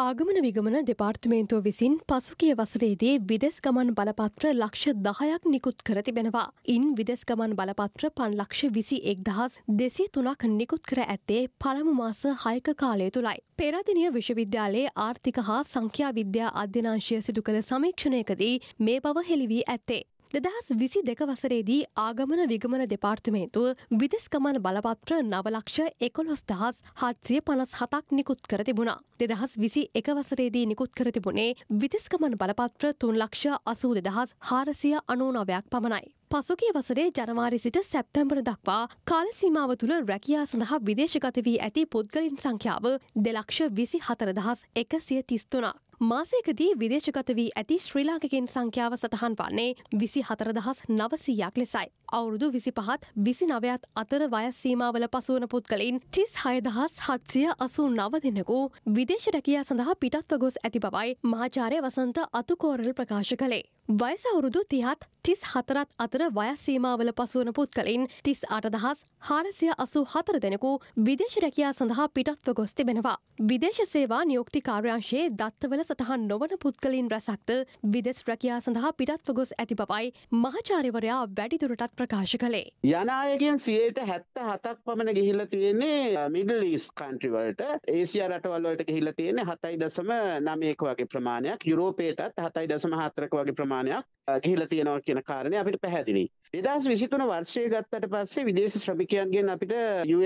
ආගමන විගමන දෙපාර්තමේන්තුව විසින් පසුකිය වසරේදී විදෙස් ගමන් බලපත්‍ර ලක්ෂ දහයක් නිකුත් කර තිබෙනවා. ඉන් විදෙස් ගමන් බලපත්‍ර පන් ලක්ෂ විසි එක්දහස් දෙසේ තුනක් නිකුත් කර ඇත්තේ පළමු මාස හයක කාලය තුළයි. පෙරදිනිය විශ්වවිද්‍යාලයේ ආර්ථික හා සංඛ්‍යා විද්‍යා අධ්‍යනාංශය සිදු කළ සමීක්ෂණයකදී මේ බව හෙළිවී ඇත්තේ. දෙදහස් විසි දෙක වසරේදී ආගමන විගමන දෙපාර්තුමේතු විදෙස්කමන බලපත්‍ර නවලක්ෂ එකොළොස් දහස් හත්සිය පනස් හතක් නිකුත් කර තිබුණා. දෙදහස් විසි එක වසරේදී නිකුත් කර තිබුණේ විදෙස්කමන බලපත්‍ර තුන් ලක්ෂ අසූ දෙදහස් හාරසිය අනූනවයක් පමණයි. පසුගිය වසරේ ජනවාරි සිට සැප්තැම්බර දක්වා කාලසීමාව තුළ රැකියා සඳහා විදේශගත වී ඇති පුද්ගලින් සංඛ්‍යාව දෙලක්ෂ විසි හතරදහස් එක සිය තිස්තුනක්. මාසයකදී විදේශගත වී ඇති ශ්‍රී ලාංකිකයින් සංඛ්‍යාව සටහන් වන්නේ විසි හතරදහස් නවසීයක් ලෙසයි. අවුරුදු විසි පහත් විසි නවයත් අතර වයස් සීමාවල පසුවන පුද්ගලින් තිස් හයදහස් හත්සිය අසු නව දෙනකු විදේශ රැකියා සඳහා පිටත්ව ගොස් ඇති බවයි මහාචාරය වසන්ත අතුකෝරල් ප්‍රකාශ කළේ. වයස අවුරුදු තිහත් තිස් හතරත් අතර වයස්සීමාවල පසුවන පුද්ගලින් තිස් අටදහස් හාරසිය අසු හතර දෙනෙකු විදේශ රැකයා සඳහා පිටත්ව ගොස් තිබෙනවා. විදේශ සේවා නියෝක්ති කාර්යංශයේ දත්තවල සටහන් නොවන පුද්ගලින් රැසක්ද විදෙස් රැකයා සඳහා පිටත්ව ගොස් ඇති බවයි මහාචාර්යවරයා වැඩිදුරටත් ප්‍රකාශ කළේ. යන අයගෙන් සියයට හැත්ත හතක් පමණ ගිහිල්ල තියෙන්නේ මිඩල් ඊස් කන්ට්‍රිවලට ඒසිය රටවල්වලට ගිහිල්ල තියෙන්නේ හතයි දසම නමයක වගේ ප්‍රමාණයක් යුරෝපේටත් හතයි දසම හතරක වගේ ප්‍රමාණයක් ගිහිල තියෙනවා කියන කාරණය අපිට පැහැදිලි. දෙදස් විසිතුන වර්ෂය ගත්තට පස්සේ විදේශ ශ්‍රමිකයන්ගෙන් අපිට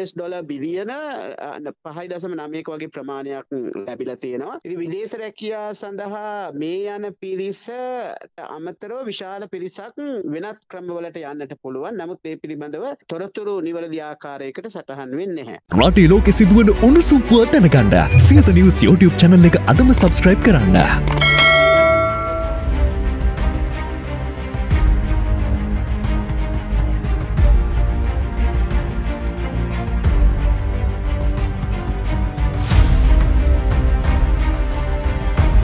US ඩොල බිලියන පහයි දසම නමයක වගේ ප්‍රමාණයක් ලැබිල තියෙනවා ඉති විදේශ රැකියා සඳහා මේ යන පිරිස අමතරෝ විශාල පිරිසක් වෙනත් ක්‍රමවලට යන්නට පුළුවන් නමුත් ඒ පිළිබඳව තොරතුරු නිවලදි ආකාරයකට සටහන් වෙන්න හැ රටේ ලෝකෙ සිදුවන උණුසුම්පුව තැනකණ්ඩ සියත නිවස් YouTube චැනල් එක අදම සබස්ක්‍රයිබ් කරන්න.